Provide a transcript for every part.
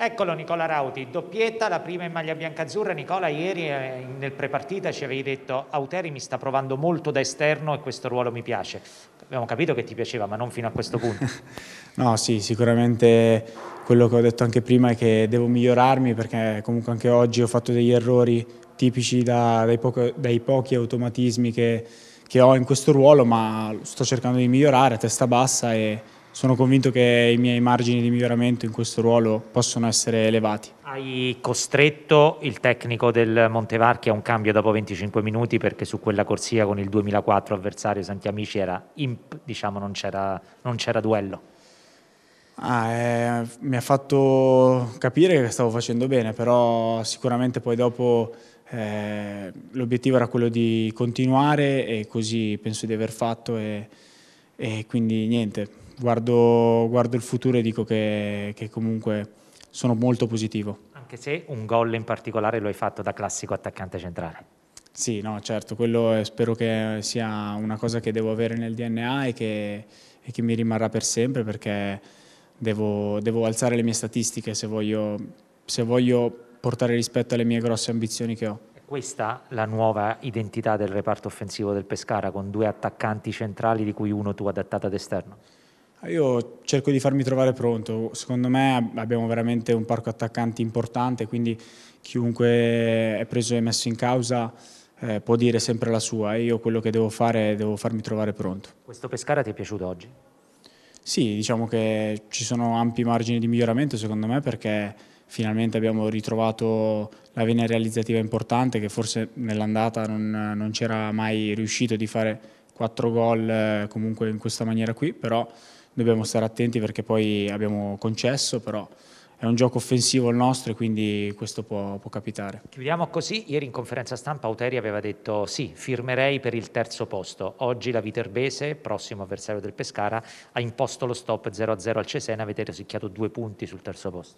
Eccolo Nicola Rauti, doppietta, la prima in maglia bianca-azzurra. Nicola, ieri eh, nel prepartita ci avevi detto Auteri mi sta provando molto da esterno e questo ruolo mi piace. Abbiamo capito che ti piaceva, ma non fino a questo punto. no, sì, sicuramente quello che ho detto anche prima è che devo migliorarmi perché comunque anche oggi ho fatto degli errori tipici da, dai, poco, dai, pochi automatismi che, che ho in questo ruolo, ma sto cercando di migliorare a testa bassa e sono convinto che i miei margini di miglioramento in questo ruolo possono essere elevati. Hai costretto il tecnico del Montevarchi a un cambio dopo 25 minuti perché su quella corsia con il 2004 avversario Santiamici era imp, diciamo non c'era, non c'era duello. Ah, eh, mi ha fatto capire che stavo facendo bene, però sicuramente poi dopo eh, l'obiettivo era quello di continuare e così penso di aver fatto e, e quindi niente, guardo, guardo il futuro e dico che, che comunque sono molto positivo. Anche se un gol in particolare lo hai fatto da classico attaccante centrale. Sì, no, certo, quello eh, spero che sia una cosa che devo avere nel DNA e che, e che mi rimarrà per sempre perché devo, devo alzare le mie statistiche se voglio, se voglio, portare rispetto alle mie grosse ambizioni che ho. Questa la nuova identità del reparto offensivo del Pescara con due attaccanti centrali di cui uno tu adattato ad esterno? Io cerco di farmi trovare pronto, secondo me abbiamo veramente un parco attaccanti importante, quindi chiunque è preso e messo in causa eh, può dire sempre la sua, io quello che devo fare è devo farmi trovare pronto. Questo Pescara ti è piaciuto oggi? Sì, diciamo che ci sono ampi margini di miglioramento secondo me perché finalmente abbiamo ritrovato la vena realizzativa importante che forse nell'andata non, non c'era mai riuscito di fare quattro gol eh, comunque in questa maniera qui, però dobbiamo stare attenti perché poi abbiamo concesso, però è un gioco offensivo il nostro e quindi questo può, può, capitare. Chiudiamo così, ieri in conferenza stampa Auteri aveva detto sì, firmerei per il terzo posto, oggi la Viterbese, prossimo avversario del Pescara, ha imposto lo stop 0-0 al Cesena, avete rosicchiato due punti sul terzo posto.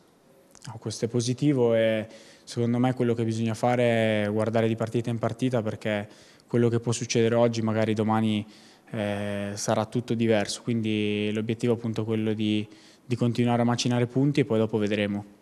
No, questo è positivo e secondo me quello che bisogna fare è guardare di partita in partita perché quello che può succedere oggi magari domani eh, sarà tutto diverso, quindi l'obiettivo è appunto quello di, di continuare a macinare punti e poi dopo vedremo.